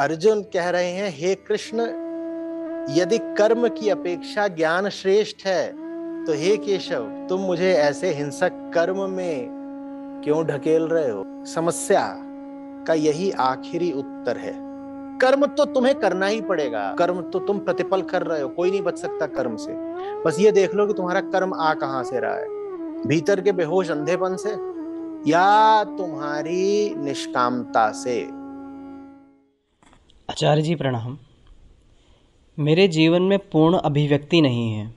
अर्जुन कह रहे हैं हे कृष्ण यदि कर्म की अपेक्षा ज्ञान श्रेष्ठ है तो हे केशव तुम मुझे ऐसे हिंसक कर्म में क्यों ढकेल रहे हो समस्या का यही आखिरी उत्तर है कर्म तो तुम्हें करना ही पड़ेगा कर्म तो तुम प्रतिपल कर रहे हो कोई नहीं बच सकता कर्म से बस ये देख लो कि तुम्हारा कर्म आ कहाँ से रहा है भीतर के बेहोश अंधेपन से या तुम्हारी निष्कामता से आचार्य जी प्रणाम मेरे जीवन में पूर्ण अभिव्यक्ति नहीं है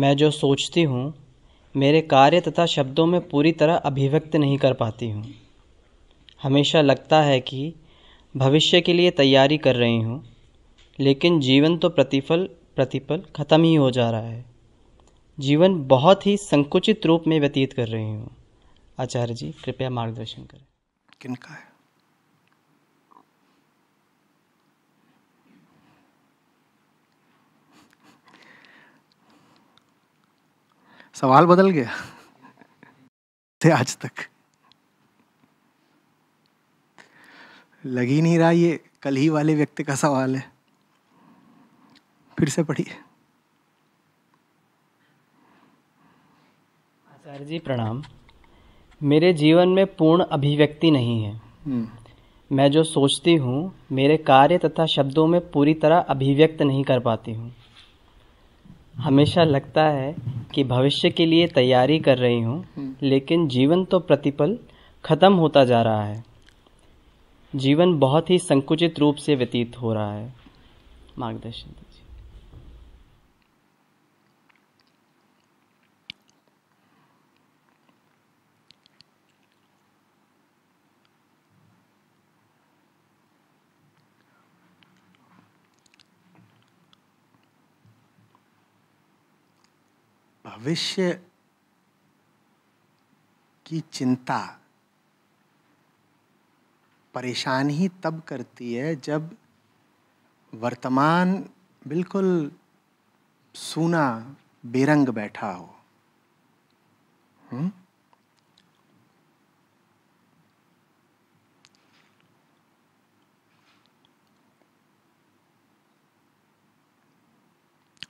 मैं जो सोचती हूँ मेरे कार्य तथा शब्दों में पूरी तरह अभिव्यक्त नहीं कर पाती हूँ हमेशा लगता है कि भविष्य के लिए तैयारी कर रही हूँ लेकिन जीवन तो प्रतिफल प्रतिपल ख़त्म ही हो जा रहा है जीवन बहुत ही संकुचित रूप में व्यतीत कर रही हूँ आचार्य जी कृपया मार्गदर्शन करें किनका है सवाल बदल गया थे आज तक लग ही नहीं रहा ये कल ही वाले व्यक्ति का सवाल है फिर से पढ़िए आचार्य जी प्रणाम मेरे जीवन में पूर्ण अभिव्यक्ति नहीं है हम्म। मैं जो सोचती हूँ मेरे कार्य तथा शब्दों में पूरी तरह अभिव्यक्त नहीं कर पाती हूँ हमेशा लगता है कि भविष्य के लिए तैयारी कर रही हूँ हम्म। लेकिन जीवन तो प्रतिपल ख़त्म होता जा रहा है जीवन बहुत ही संकुचित रूप से व्यतीत हो रहा है मार्गदर्शन भविष्य की चिंता परेशान ही तब करती है जब वर्तमान बिल्कुल सूना बेरंग बैठा हो हुँ?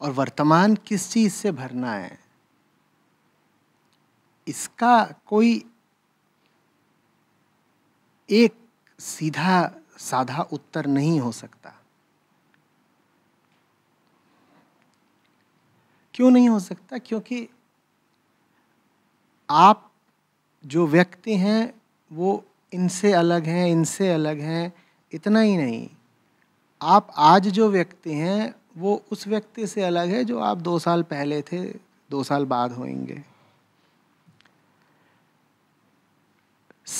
और वर्तमान किस चीज़ से भरना है इसका कोई एक सीधा साधा उत्तर नहीं हो सकता क्यों नहीं हो सकता क्योंकि आप जो व्यक्ति हैं वो इनसे अलग हैं इनसे अलग हैं इतना ही नहीं आप आज जो व्यक्ति हैं वो उस व्यक्ति से अलग है जो आप दो साल पहले थे दो साल बाद होंगे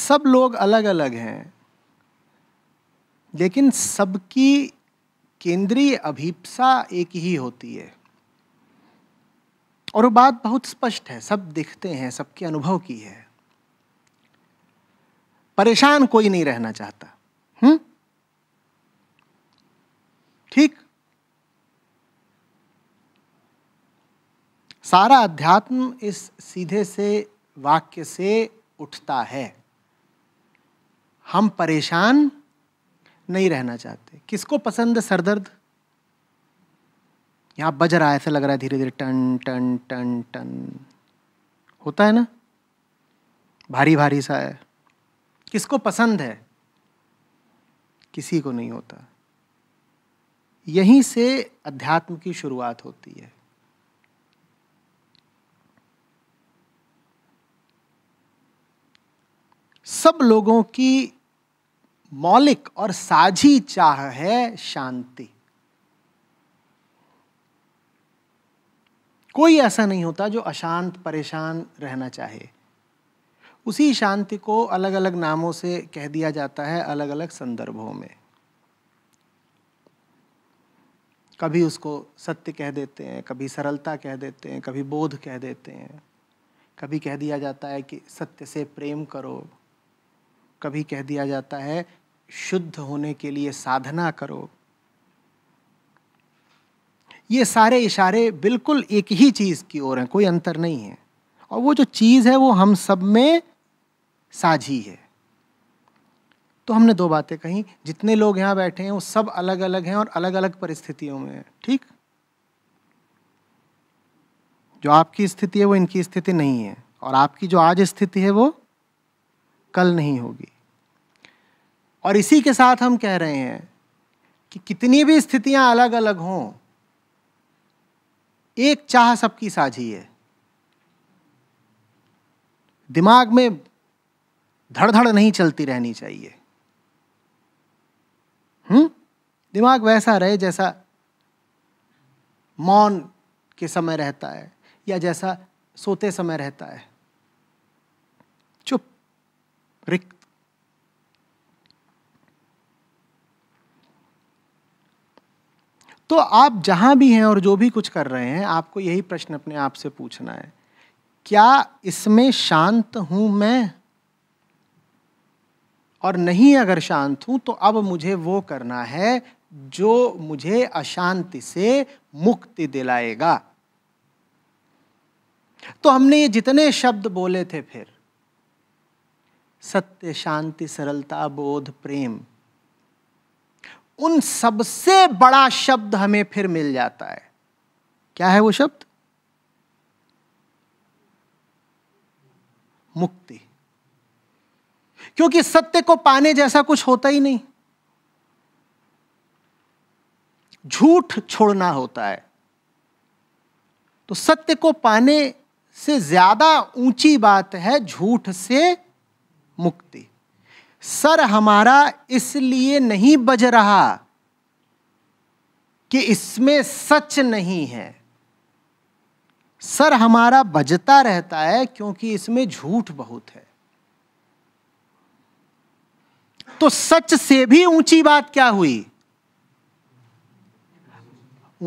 सब लोग अलग अलग हैं लेकिन सबकी केंद्रीय अभिप्सा एक ही होती है और वो बात बहुत स्पष्ट है सब दिखते हैं सबके अनुभव की है परेशान कोई नहीं रहना चाहता हम्म ठीक सारा अध्यात्म इस सीधे से वाक्य से उठता है हम परेशान नहीं रहना चाहते किसको पसंद है सरदर्द यहाँ बज रहा है ऐसा लग रहा है धीरे धीरे टन टन टन टन होता है ना भारी भारी सा है किसको पसंद है किसी को नहीं होता यहीं से अध्यात्म की शुरुआत होती है सब लोगों की मौलिक और साझी चाह है शांति कोई ऐसा नहीं होता जो अशांत परेशान रहना चाहे उसी शांति को अलग अलग नामों से कह दिया जाता है अलग अलग संदर्भों में कभी उसको सत्य कह देते हैं कभी सरलता कह देते हैं कभी बोध कह देते हैं कभी कह दिया जाता है कि सत्य से प्रेम करो कभी कह दिया जाता है शुद्ध होने के लिए साधना करो ये सारे इशारे बिल्कुल एक ही चीज़ की ओर हैं कोई अंतर नहीं है और वो जो चीज़ है वो हम सब में साझी है तो हमने दो बातें कही जितने लोग यहां बैठे हैं वो सब अलग अलग हैं और अलग अलग परिस्थितियों में हैं ठीक जो आपकी स्थिति है वो इनकी स्थिति नहीं है और आपकी जो आज स्थिति है वो कल नहीं होगी और इसी के साथ हम कह रहे हैं कि कितनी भी स्थितियां अलग अलग हों एक चाह सबकी साझी है दिमाग में धड़धड़ नहीं चलती रहनी चाहिए हम्म दिमाग वैसा रहे जैसा मौन के समय रहता है या जैसा सोते समय रहता है रिक्त तो आप जहां भी हैं और जो भी कुछ कर रहे हैं आपको यही प्रश्न अपने आप से पूछना है क्या इसमें शांत हूं मैं और नहीं अगर शांत हूं तो अब मुझे वो करना है जो मुझे अशांति से मुक्ति दिलाएगा तो हमने ये जितने शब्द बोले थे फिर सत्य शांति सरलता बोध प्रेम उन सबसे बड़ा शब्द हमें फिर मिल जाता है क्या है वो शब्द मुक्ति क्योंकि सत्य को पाने जैसा कुछ होता ही नहीं झूठ छोड़ना होता है तो सत्य को पाने से ज्यादा ऊंची बात है झूठ से मुक्ति सर हमारा इसलिए नहीं बज रहा कि इसमें सच नहीं है सर हमारा बजता रहता है क्योंकि इसमें झूठ बहुत है तो सच से भी ऊंची बात क्या हुई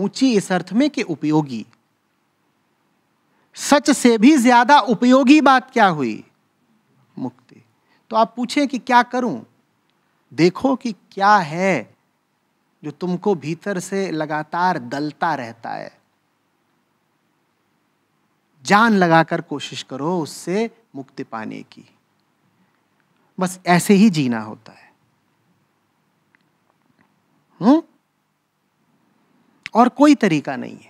ऊंची इस अर्थ में कि उपयोगी सच से भी ज्यादा उपयोगी बात क्या हुई तो आप पूछें कि क्या करूं देखो कि क्या है जो तुमको भीतर से लगातार दलता रहता है जान लगाकर कोशिश करो उससे मुक्ति पाने की बस ऐसे ही जीना होता है हुँ? हम्म? और कोई तरीका नहीं है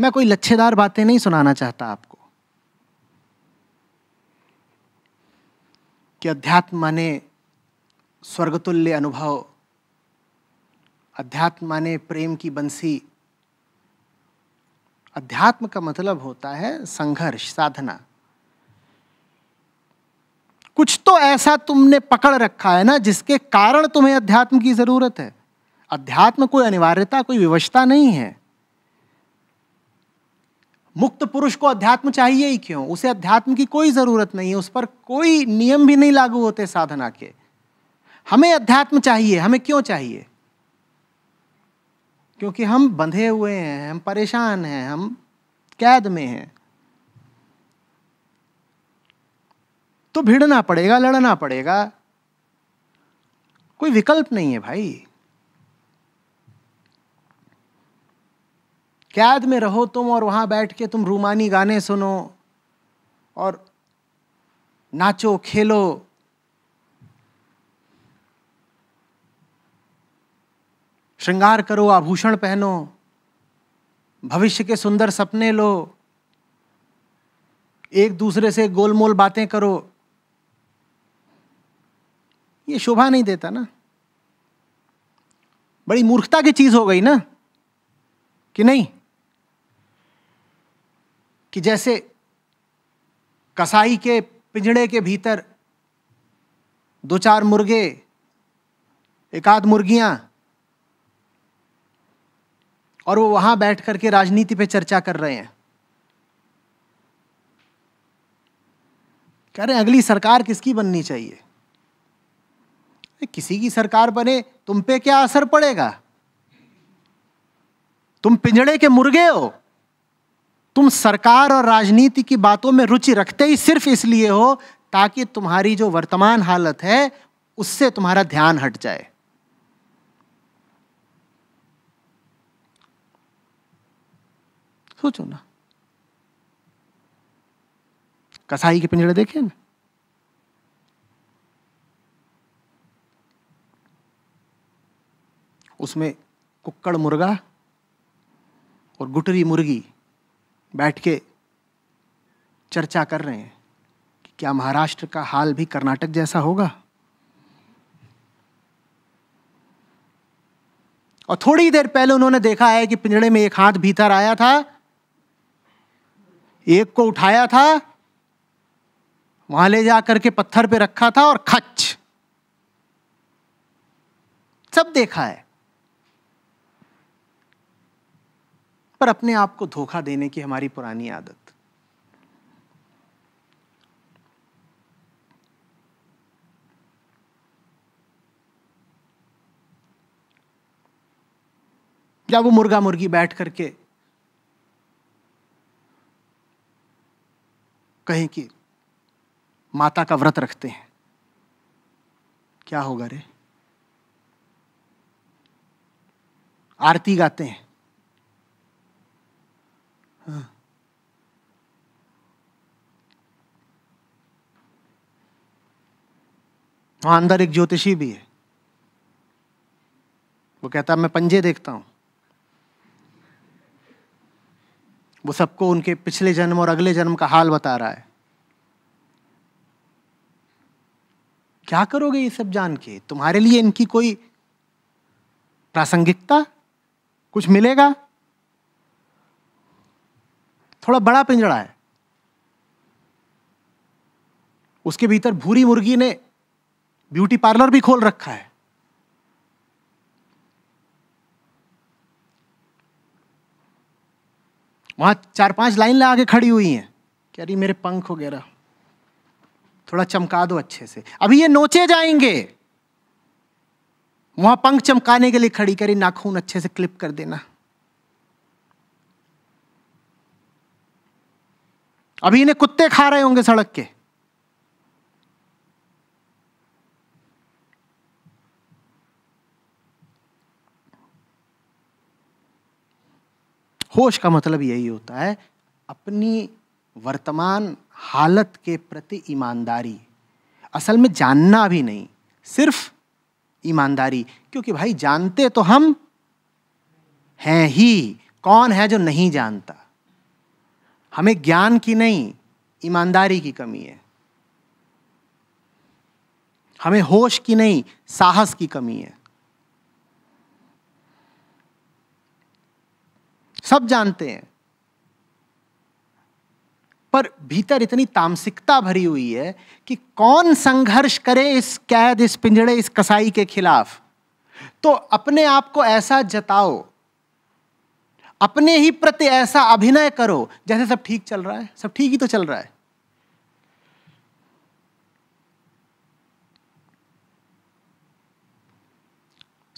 मैं कोई लच्छेदार बातें नहीं सुनाना चाहता आपको कि अध्यात्म माने स्वर्गतुल्य अनुभव अध्यात्म माने प्रेम की बंसी अध्यात्म का मतलब होता है संघर्ष साधना कुछ तो ऐसा तुमने पकड़ रखा है ना जिसके कारण तुम्हें अध्यात्म की जरूरत है अध्यात्म कोई अनिवार्यता कोई विवशता नहीं है मुक्त पुरुष को अध्यात्म चाहिए ही क्यों उसे अध्यात्म की कोई ज़रूरत नहीं है उस पर कोई नियम भी नहीं लागू होते साधना के हमें अध्यात्म चाहिए हमें क्यों चाहिए क्योंकि हम बंधे हुए हैं हम परेशान हैं हम कैद में हैं तो भिड़ना पड़ेगा लड़ना पड़ेगा कोई विकल्प नहीं है भाई कैद में रहो तुम और वहाँ बैठ के तुम रूमानी गाने सुनो और नाचो खेलो श्रृंगार करो आभूषण पहनो भविष्य के सुंदर सपने लो एक दूसरे से गोलमोल बातें करो ये शोभा नहीं देता ना बड़ी मूर्खता की चीज हो गई ना कि नहीं कि जैसे कसाई के पिंजड़े के भीतर दो चार मुर्गे एक आध मुर्गियां और वो वहां बैठ करके राजनीति पे चर्चा कर रहे हैं कह रहे हैं अगली सरकार किसकी बननी चाहिए किसी की सरकार बने तुम पे क्या असर पड़ेगा तुम पिंजड़े के मुर्गे हो तुम सरकार और राजनीति की बातों में रुचि रखते ही सिर्फ इसलिए हो ताकि तुम्हारी जो वर्तमान हालत है उससे तुम्हारा ध्यान हट जाए सोचो ना कसाई के पिंजड़े देखे ना उसमें कुक्कड़ मुर्गा और गुटरी मुर्गी बैठ के चर्चा कर रहे हैं कि क्या महाराष्ट्र का हाल भी कर्नाटक जैसा होगा और थोड़ी देर पहले उन्होंने देखा है कि पिंजड़े में एक हाथ भीतर आया था एक को उठाया था वहां ले जाकर के पत्थर पे रखा था और खच सब देखा है पर अपने आप को धोखा देने की हमारी पुरानी आदत या वो मुर्गा मुर्गी बैठ करके कहें कि माता का व्रत रखते हैं क्या होगा रे आरती गाते हैं हाँ। वहां अंदर एक ज्योतिषी भी है वो कहता मैं पंजे देखता हूं वो सबको उनके पिछले जन्म और अगले जन्म का हाल बता रहा है क्या करोगे ये सब जान के तुम्हारे लिए इनकी कोई प्रासंगिकता कुछ मिलेगा थोड़ा बड़ा पिंजड़ा है उसके भीतर भूरी मुर्गी ने ब्यूटी पार्लर भी खोल रखा है वहां चार पांच लाइन लगा के खड़ी हुई हैं कि रही मेरे पंख वगैरह थोड़ा चमका दो अच्छे से अभी ये नोचे जाएंगे वहां पंख चमकाने के लिए खड़ी करी नाखून अच्छे से क्लिप कर देना अभी इन्हें कुत्ते खा रहे होंगे सड़क के होश का मतलब यही होता है अपनी वर्तमान हालत के प्रति ईमानदारी असल में जानना भी नहीं सिर्फ ईमानदारी क्योंकि भाई जानते तो हम हैं ही कौन है जो नहीं जानता हमें ज्ञान की नहीं ईमानदारी की कमी है हमें होश की नहीं साहस की कमी है सब जानते हैं पर भीतर इतनी तामसिकता भरी हुई है कि कौन संघर्ष करे इस कैद इस पिंजड़े इस कसाई के खिलाफ तो अपने आप को ऐसा जताओ अपने ही प्रति ऐसा अभिनय करो जैसे सब ठीक चल रहा है सब ठीक ही तो चल रहा है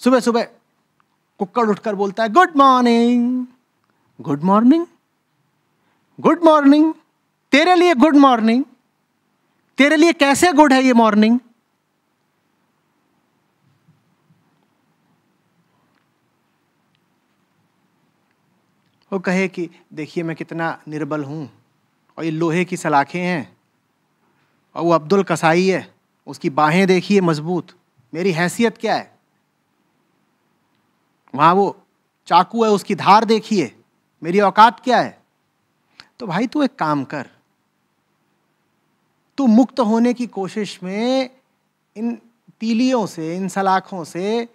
सुबह सुबह कुक्कड़ उठकर बोलता है good morning good morning good morning तेरे लिए गुड मॉर्निंग तेरे लिए कैसे गुड है ये मॉर्निंग वो कहे कि देखिए मैं कितना निर्बल हूँ और ये लोहे की सलाखें हैं और वो अब्दुल कसाई है उसकी बाहें देखिए मजबूत मेरी हैसियत क्या है वहाँ वो चाकू है उसकी धार देखिए मेरी औकात क्या है तो भाई तू एक काम कर तू मुक्त होने की कोशिश में इन तीलियों से इन सलाखों से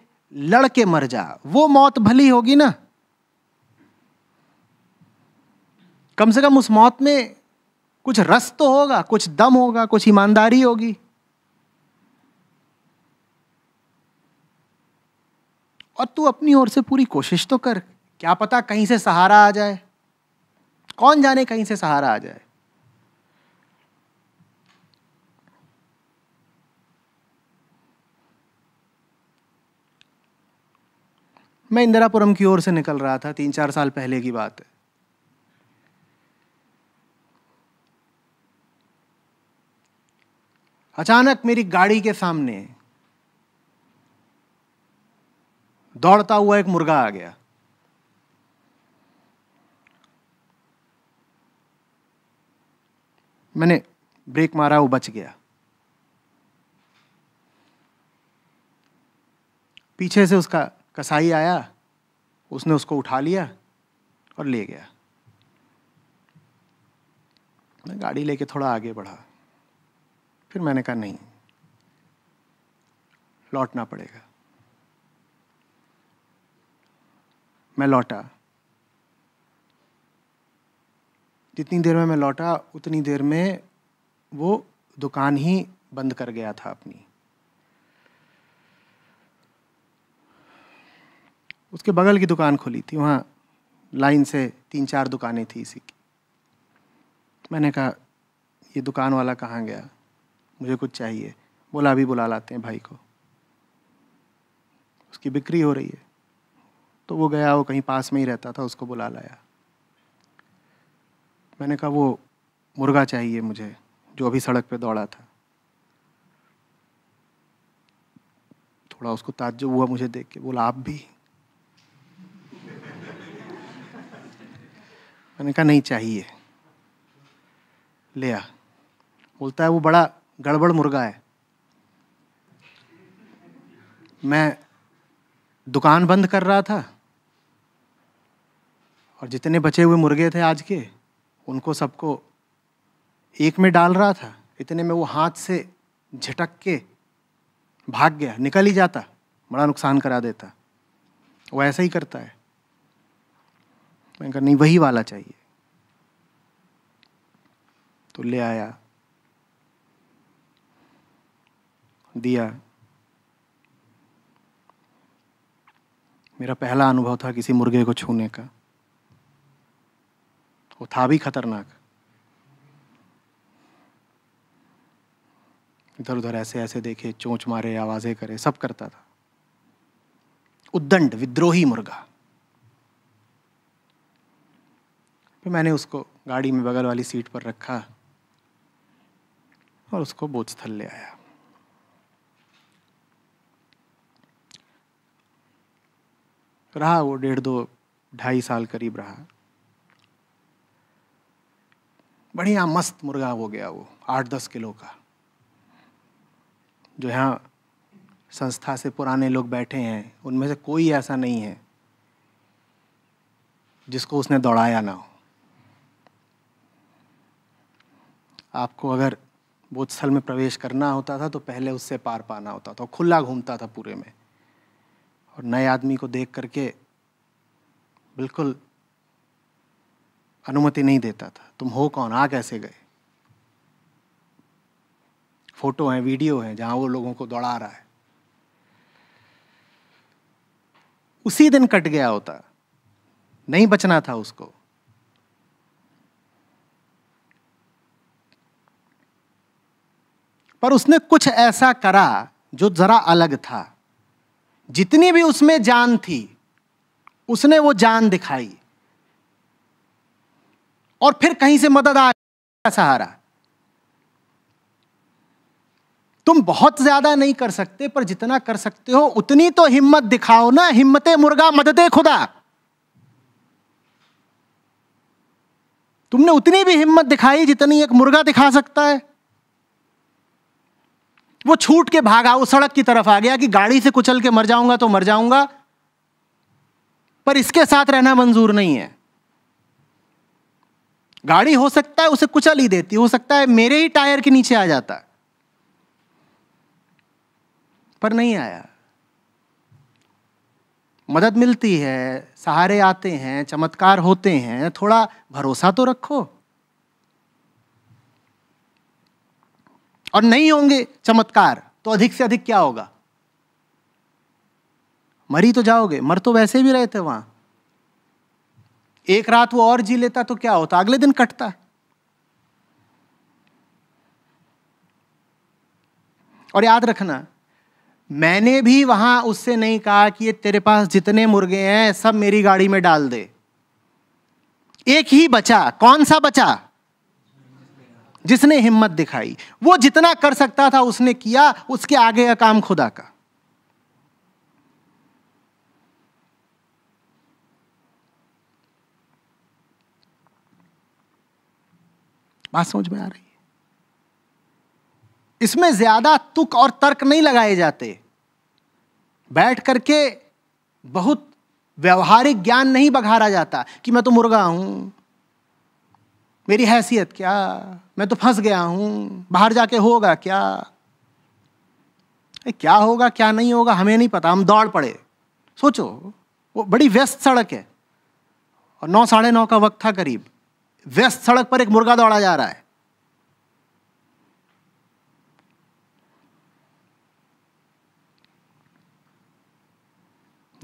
लड़के मर जा वो मौत भली होगी ना कम से कम उस मौत में कुछ रस तो होगा कुछ दम होगा कुछ ईमानदारी होगी और तू अपनी ओर से पूरी कोशिश तो कर क्या पता कहीं से सहारा आ जाए कौन जाने कहीं से सहारा आ जाए मैं इंदिरापुरम की ओर से निकल रहा था तीन चार साल पहले की बात है अचानक मेरी गाड़ी के सामने दौड़ता हुआ एक मुर्गा आ गया मैंने ब्रेक मारा वो बच गया पीछे से उसका कसाई आया उसने उसको उठा लिया और ले गया मैं गाड़ी लेके थोड़ा आगे बढ़ा फिर मैंने कहा नहीं लौटना पड़ेगा मैं लौटा जितनी देर में मैं लौटा उतनी देर में वो दुकान ही बंद कर गया था अपनी उसके बगल की दुकान खुली थी वहाँ लाइन से तीन चार दुकानें थी इसी की मैंने कहा ये दुकान वाला कहाँ गया मुझे कुछ चाहिए बोला अभी बुला लाते हैं भाई को उसकी बिक्री हो रही है तो वो गया वो कहीं पास में ही रहता था उसको बुला लाया मैंने कहा वो मुर्गा चाहिए मुझे जो अभी सड़क पे दौड़ा था थोड़ा उसको ताज्जुब हुआ मुझे देख के बोला आप भी मैंने कहा नहीं चाहिए ले आ बोलता है वो बड़ा गड़बड़ मुर्गा है मैं दुकान बंद कर रहा था और जितने बचे हुए मुर्गे थे आज के उनको सबको एक में डाल रहा था इतने में वो हाथ से झटक के भाग गया निकल ही जाता बड़ा नुकसान करा देता वो ऐसा ही करता है मैंने कहा नहीं वही वाला चाहिए तो ले आया दिया मेरा पहला अनुभव था किसी मुर्गे को छूने का वो था भी खतरनाक इधर उधर ऐसे ऐसे देखे चोंच मारे आवाज़ें करे सब करता था उद्दंड विद्रोही मुर्गा फिर मैंने उसको गाड़ी में बगल वाली सीट पर रखा और उसको बोझथल ले आया रहा वो डेढ़ दो ढाई साल करीब रहा बढ़िया मस्त मुर्गा हो गया वो आठ दस किलो का जो यहाँ संस्था से पुराने लोग बैठे हैं उनमें से कोई ऐसा नहीं है जिसको उसने दौड़ाया ना हो आपको अगर बोधस्थल में प्रवेश करना होता था तो पहले उससे पार पाना होता था खुला घूमता था पूरे में और नए आदमी को देख करके बिल्कुल अनुमति नहीं देता था तुम हो कौन आ कैसे गए फोटो हैं वीडियो हैं जहां वो लोगों को दौड़ा रहा है उसी दिन कट गया होता नहीं बचना था उसको पर उसने कुछ ऐसा करा जो जरा अलग था जितनी भी उसमें जान थी उसने वो जान दिखाई और फिर कहीं से मदद आ सहारा तुम बहुत ज्यादा नहीं कर सकते पर जितना कर सकते हो उतनी तो हिम्मत दिखाओ ना हिम्मत मुर्गा मददे खुदा तुमने उतनी भी हिम्मत दिखाई जितनी एक मुर्गा दिखा सकता है वो छूट के भागा वो सड़क की तरफ आ गया कि गाड़ी से कुचल के मर जाऊंगा तो मर जाऊंगा पर इसके साथ रहना मंजूर नहीं है गाड़ी हो सकता है उसे कुचल ही देती हो सकता है मेरे ही टायर के नीचे आ जाता पर नहीं आया मदद मिलती है सहारे आते हैं चमत्कार होते हैं थोड़ा भरोसा तो रखो और नहीं होंगे चमत्कार तो अधिक से अधिक क्या होगा मरी तो जाओगे मर तो वैसे भी रहे थे वहां एक रात वो और जी लेता तो क्या होता अगले दिन कटता और याद रखना मैंने भी वहां उससे नहीं कहा कि ये तेरे पास जितने मुर्गे हैं सब मेरी गाड़ी में डाल दे एक ही बचा कौन सा बचा जिसने हिम्मत दिखाई वो जितना कर सकता था उसने किया उसके आगे का काम खुदा का बात समझ में आ रही है इसमें ज्यादा तुक और तर्क नहीं लगाए जाते बैठ करके बहुत व्यवहारिक ज्ञान नहीं बघारा जाता कि मैं तो मुर्गा हूं मेरी हैसियत क्या मैं तो फंस गया हूँ बाहर जाके होगा क्या ए, क्या होगा क्या नहीं होगा हमें नहीं पता हम दौड़ पड़े सोचो वो बड़ी व्यस्त सड़क है और नौ साढ़े नौ का वक्त था करीब व्यस्त सड़क पर एक मुर्गा दौड़ा जा रहा है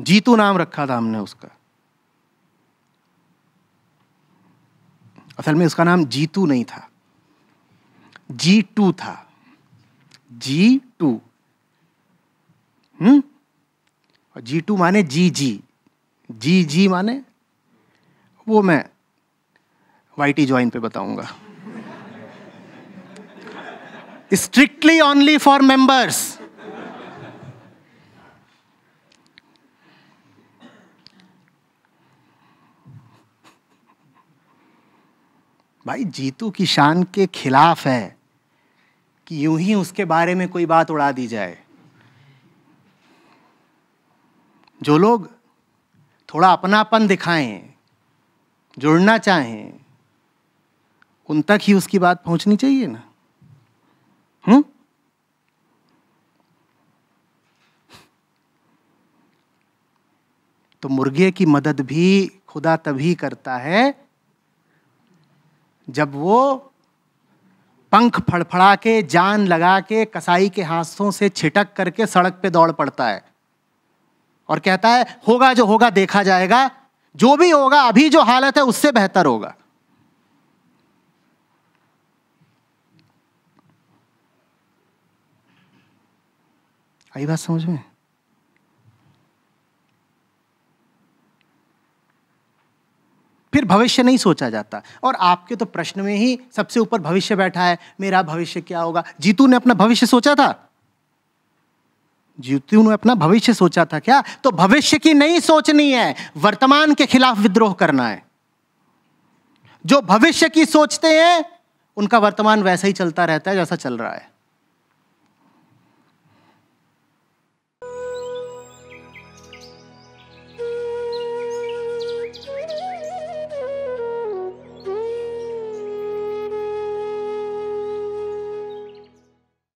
जीतू नाम रखा था हमने उसका असल में उसका नाम जीतू नहीं था जी टू था जी टू हम्म और जी टू माने जी जी जी जी माने वो मैं वाईटी ज्वाइन पे बताऊंगा स्ट्रिक्टली ओनली फॉर मेंबर्स भाई जीतू की शान के खिलाफ है कि यूं ही उसके बारे में कोई बात उड़ा दी जाए जो लोग थोड़ा अपनापन दिखाएं जुड़ना चाहें उन तक ही उसकी बात पहुंचनी चाहिए ना हम्म तो मुर्गे की मदद भी खुदा तभी करता है जब वो पंख फड़फड़ा के जान लगा के कसाई के हाथों से छिटक करके सड़क पे दौड़ पड़ता है और कहता है होगा जो होगा देखा जाएगा जो भी होगा अभी जो हालत है उससे बेहतर होगा आई बात समझ में फिर भविष्य नहीं सोचा जाता और आपके तो प्रश्न में ही सबसे ऊपर भविष्य बैठा है मेरा भविष्य क्या होगा जीतू ने अपना भविष्य सोचा था जीतू ने अपना भविष्य सोचा था क्या तो भविष्य की नहीं सोचनी है वर्तमान के खिलाफ विद्रोह करना है जो भविष्य की सोचते हैं उनका वर्तमान वैसा ही चलता रहता है जैसा चल रहा है